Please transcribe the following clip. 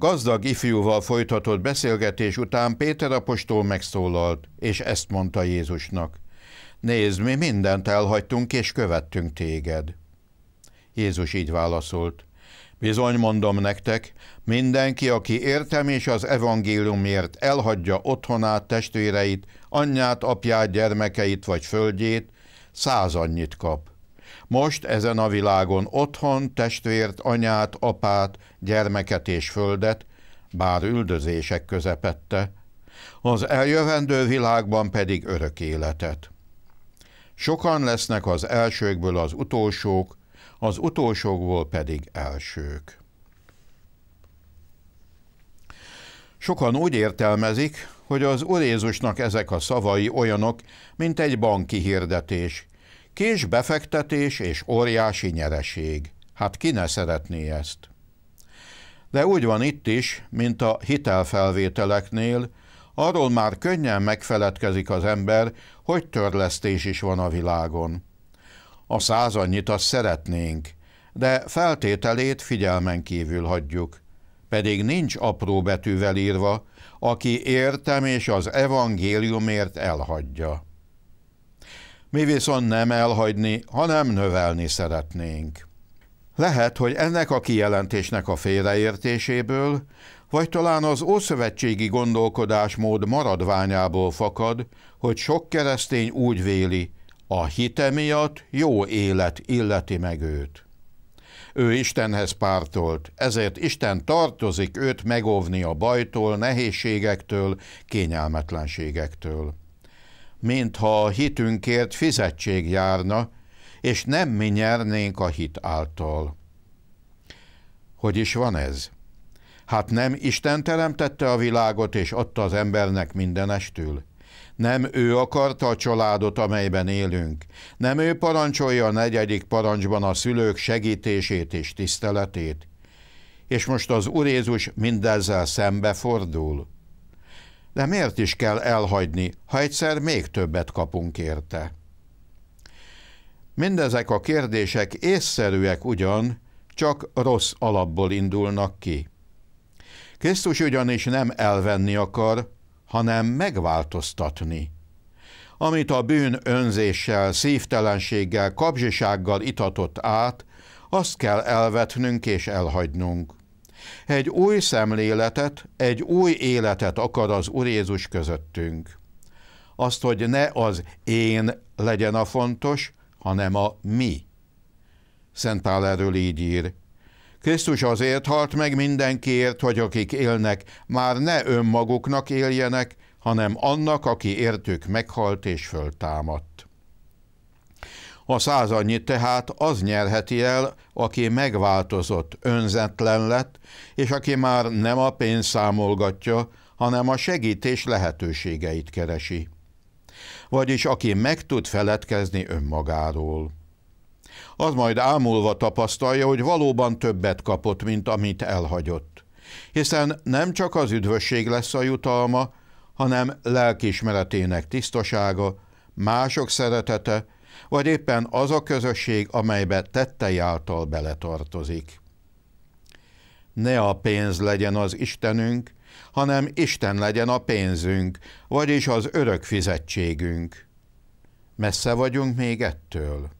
gazdag ifjúval folytatott beszélgetés után Péter apostol megszólalt, és ezt mondta Jézusnak. Nézd, mi mindent elhagytunk, és követtünk téged. Jézus így válaszolt. Bizony mondom nektek, mindenki, aki értem és az evangéliumért elhagyja otthonát, testvéreit, anyját, apját, gyermekeit vagy földjét, száz annyit kap, most ezen a világon otthon testvért, anyát, apát, gyermeket és földet, bár üldözések közepette, az eljövendő világban pedig örök életet. Sokan lesznek az elsőkből az utolsók, az utolsókból pedig elsők. Sokan úgy értelmezik, hogy az Úr Jézusnak ezek a szavai olyanok, mint egy banki hirdetés, Kis befektetés és óriási nyereség. Hát ki ne szeretné ezt? De úgy van itt is, mint a hitelfelvételeknél, arról már könnyen megfeledkezik az ember, hogy törlesztés is van a világon. A százannyit azt szeretnénk, de feltételét figyelmen kívül hagyjuk. Pedig nincs apró betűvel írva, aki értem és az evangéliumért elhagyja mi viszont nem elhagyni, hanem növelni szeretnénk. Lehet, hogy ennek a kijelentésnek a félreértéséből, vagy talán az ószövetségi gondolkodásmód maradványából fakad, hogy sok keresztény úgy véli, a hite miatt jó élet illeti meg őt. Ő Istenhez pártolt, ezért Isten tartozik őt megóvni a bajtól, nehézségektől, kényelmetlenségektől mintha a hitünkért fizetség járna, és nem mi nyernénk a hit által. Hogy is van ez? Hát nem Isten teremtette a világot és adta az embernek mindenestül? Nem ő akarta a családot, amelyben élünk. Nem ő parancsolja a negyedik parancsban a szülők segítését és tiszteletét. És most az Úr Jézus mindezzel szembe fordul. De miért is kell elhagyni, ha egyszer még többet kapunk érte? Mindezek a kérdések észszerűek ugyan, csak rossz alapból indulnak ki. Krisztus ugyanis nem elvenni akar, hanem megváltoztatni. Amit a bűn önzéssel, szívtelenséggel, kapzsisággal itatott át, azt kell elvetnünk és elhagynunk. Egy új szemléletet, egy új életet akar az Úr Jézus közöttünk. Azt, hogy ne az én legyen a fontos, hanem a mi. Szent Pál erről így ír. Krisztus azért halt meg mindenkiért, hogy akik élnek, már ne önmaguknak éljenek, hanem annak, aki értük meghalt és föltámadt. A századnyit tehát az nyerheti el, aki megváltozott, önzetlen lett, és aki már nem a pénz számolgatja, hanem a segítés lehetőségeit keresi. Vagyis aki meg tud feledkezni önmagáról. Az majd ámulva tapasztalja, hogy valóban többet kapott, mint amit elhagyott. Hiszen nem csak az üdvösség lesz a jutalma, hanem lelkismeretének tisztasága, mások szeretete, vagy éppen az a közösség, amelybe tettei által beletartozik. Ne a pénz legyen az Istenünk, hanem Isten legyen a pénzünk, vagyis az örök fizetségünk. Messze vagyunk még ettől.